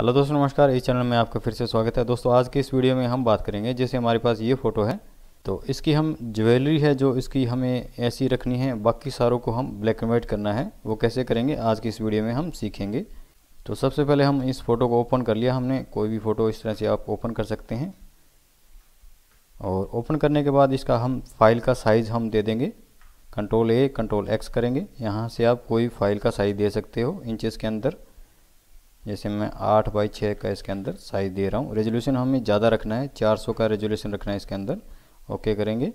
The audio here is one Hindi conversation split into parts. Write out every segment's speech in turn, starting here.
हेलो दोस्तों नमस्कार इस चैनल में आपका फिर से स्वागत है दोस्तों आज के इस वीडियो में हम बात करेंगे जैसे हमारे पास ये फ़ोटो है तो इसकी हम ज्वेलरी है जो इसकी हमें ऐसी रखनी है बाकी सारों को हम ब्लैक एंड वाइट करना है वो कैसे करेंगे आज की इस वीडियो में हम सीखेंगे तो सबसे पहले हम इस फ़ोटो को ओपन कर लिया हमने कोई भी फ़ोटो इस तरह से आप ओपन कर सकते हैं और ओपन करने के बाद इसका हम फाइल का साइज़ हम दे देंगे कंट्रोल ए कंट्रोल एक्स करेंगे यहाँ से आप कोई फाइल का साइज़ दे सकते हो इंचेस के अंदर जैसे मैं आठ बाई छः का इसके अंदर साइज़ दे रहा हूँ रेजोल्यूशन हमें ज़्यादा रखना है चार सौ का रेजोल्यूशन रखना है इसके अंदर ओके करेंगे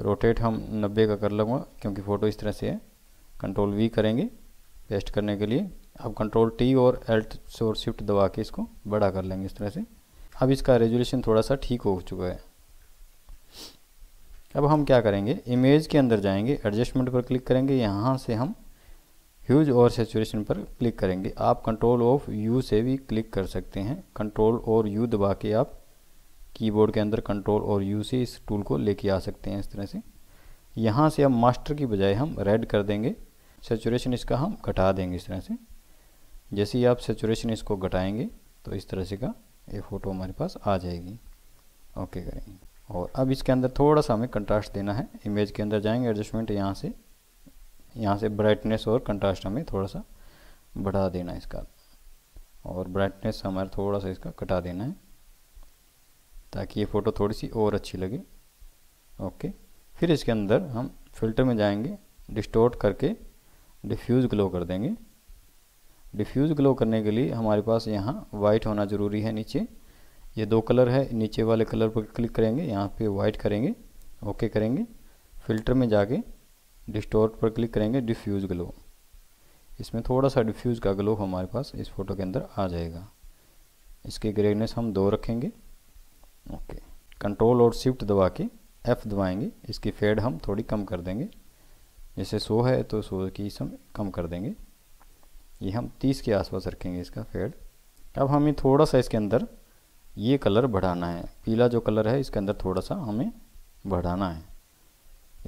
रोटेट हम नब्बे का कर लूँगा क्योंकि फ़ोटो इस तरह से है कंट्रोल वी करेंगे पेस्ट करने के लिए अब कंट्रोल टी और एल्ट और शिफ्ट दबा के इसको बड़ा कर लेंगे इस तरह से अब इसका रेजोल्यूशन थोड़ा सा ठीक हो चुका है अब हम क्या करेंगे इमेज के अंदर जाएंगे एडजस्टमेंट पर क्लिक करेंगे यहाँ से हम ह्यूज और सेचुरेशन पर क्लिक करेंगे आप कंट्रोल ऑफ यू से भी क्लिक कर सकते हैं कंट्रोल और यू दबा के आप कीबोर्ड के अंदर कंट्रोल और यू से इस टूल को लेके आ सकते हैं इस तरह से यहाँ से अब मास्टर की बजाय हम रेड कर देंगे सेचुरेशन इसका हम घटा देंगे इस तरह से जैसे ही आप सेचुरेशन इसको घटाएंगे तो इस तरह से का ये फ़ोटो हमारे पास आ जाएगी ओके करेंगे और अब इसके अंदर थोड़ा सा हमें कंट्रास्ट देना है इमेज के अंदर जाएंगे एडजस्टमेंट यहाँ से यहाँ से ब्राइटनेस और कंट्रास्ट हमें थोड़ा सा बढ़ा देना है इसका और ब्राइटनेस हमारा थोड़ा सा इसका कटा देना है ताकि ये फ़ोटो थोड़ी सी और अच्छी लगे ओके फिर इसके अंदर हम फिल्टर में जाएंगे डिस्टोर्ट करके डिफ्यूज़ ग्लो कर देंगे डिफ्यूज़ ग्लो करने के लिए हमारे पास यहाँ वाइट होना ज़रूरी है नीचे ये दो कलर है नीचे वाले कलर पर क्लिक करेंगे यहाँ पे वाइट करेंगे ओके करेंगे फिल्टर में जाके डिस्टोर्ट पर क्लिक करेंगे डिफ्यूज़ ग्लो इसमें थोड़ा सा डिफ्यूज़ का ग्लो हमारे पास इस फ़ोटो के अंदर आ जाएगा इसके ग्रेनेस हम दो रखेंगे ओके कंट्रोल और शिफ्ट दबा के एफ़ दबाएंगे इसकी फेड हम थोड़ी कम कर देंगे जैसे सो है तो सो की हम कम कर देंगे ये हम तीस के आसपास रखेंगे इसका फेड अब हमें थोड़ा सा इसके अंदर ये कलर बढ़ाना है पीला जो कलर है इसके अंदर थोड़ा सा हमें बढ़ाना है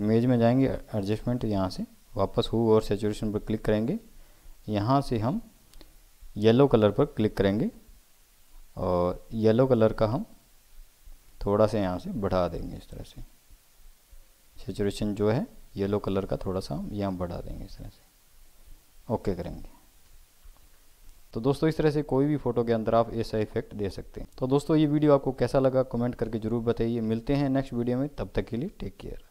इमेज में जाएंगे एडजस्टमेंट यहाँ से वापस हु और सेचुरेशन पर क्लिक करेंगे यहाँ से हम येलो कलर पर क्लिक करेंगे और येलो कलर का हम थोड़ा सा यहाँ से बढ़ा देंगे इस तरह से सेचुरेशन जो है येलो कलर का थोड़ा सा हम यहाँ बढ़ा देंगे इस तरह से ओके करेंगे तो दोस्तों इस तरह से कोई भी फोटो के अंदर आप ऐसा इफेक्ट दे सकते हैं तो दोस्तों ये वीडियो आपको कैसा लगा कमेंट करके जरूर बताइए मिलते हैं नेक्स्ट वीडियो में तब तक के लिए टेक केयर